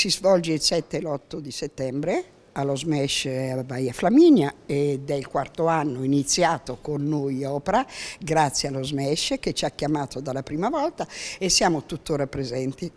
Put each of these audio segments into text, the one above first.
si svolge il 7 e l'8 di settembre allo SMESH eh, a Baia Flaminia ed è il quarto anno iniziato con noi Opera, grazie allo SMESH che ci ha chiamato dalla prima volta e siamo tuttora presenti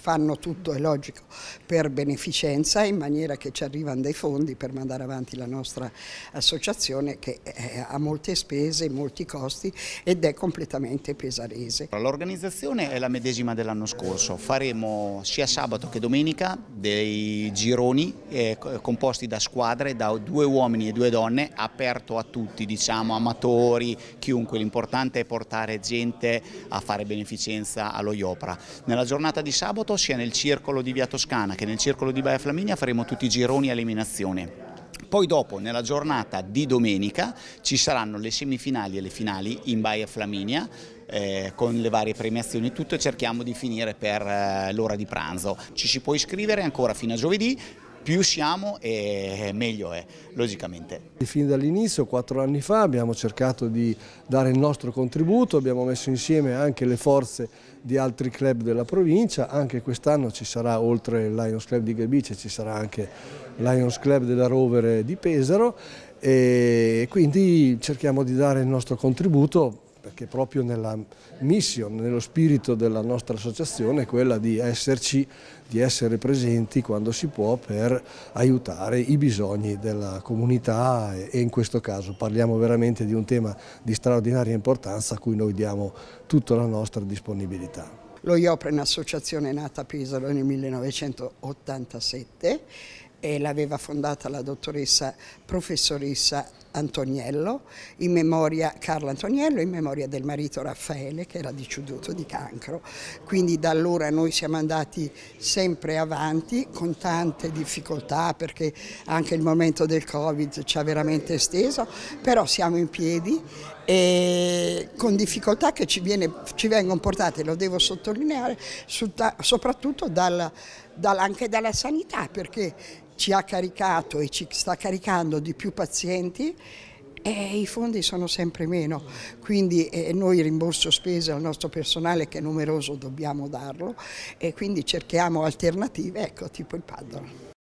fanno tutto, è logico, per beneficenza in maniera che ci arrivano dei fondi per mandare avanti la nostra associazione che eh, ha molte spese, molti costi ed è completamente pesarese. L'organizzazione è la medesima dell'anno scorso, faremo sia sabato che domenica dei gironi eh, composti da squadre, da due uomini e due donne, aperto a tutti, diciamo amatori, chiunque, l'importante è portare gente a fare beneficenza allo Iopra. Nella giornata di sabato sabato sia nel circolo di Via Toscana che nel circolo di Baia Flaminia faremo tutti i gironi a eliminazione. Poi dopo, nella giornata di domenica, ci saranno le semifinali e le finali in Baia Flaminia, eh, con le varie premiazioni e tutto, e cerchiamo di finire per eh, l'ora di pranzo. Ci si può iscrivere ancora fino a giovedì, più siamo e meglio è, logicamente. Fin dall'inizio, quattro anni fa, abbiamo cercato di dare il nostro contributo, abbiamo messo insieme anche le forze di altri club della provincia, anche quest'anno ci sarà oltre il Lions Club di Gabice, ci sarà anche il Lions Club della Rovere di Pesaro e quindi cerchiamo di dare il nostro contributo che proprio nella mission, nello spirito della nostra associazione è quella di esserci, di essere presenti quando si può per aiutare i bisogni della comunità e in questo caso parliamo veramente di un tema di straordinaria importanza a cui noi diamo tutta la nostra disponibilità. Lo Iopre è un'associazione nata a Pisaro nel 1987 e l'aveva fondata la dottoressa professoressa Antoniello, in memoria, Carlo Antoniello, in memoria del marito Raffaele che era deceduto di cancro. Quindi da allora noi siamo andati sempre avanti con tante difficoltà perché anche il momento del Covid ci ha veramente esteso, però siamo in piedi e con difficoltà che ci, viene, ci vengono portate, lo devo sottolineare, soprattutto dalla, dalla, anche dalla sanità perché ci ha caricato e ci sta caricando di più pazienti e i fondi sono sempre meno, quindi eh, noi rimborso spese al nostro personale che è numeroso dobbiamo darlo e quindi cerchiamo alternative, ecco tipo il paddle.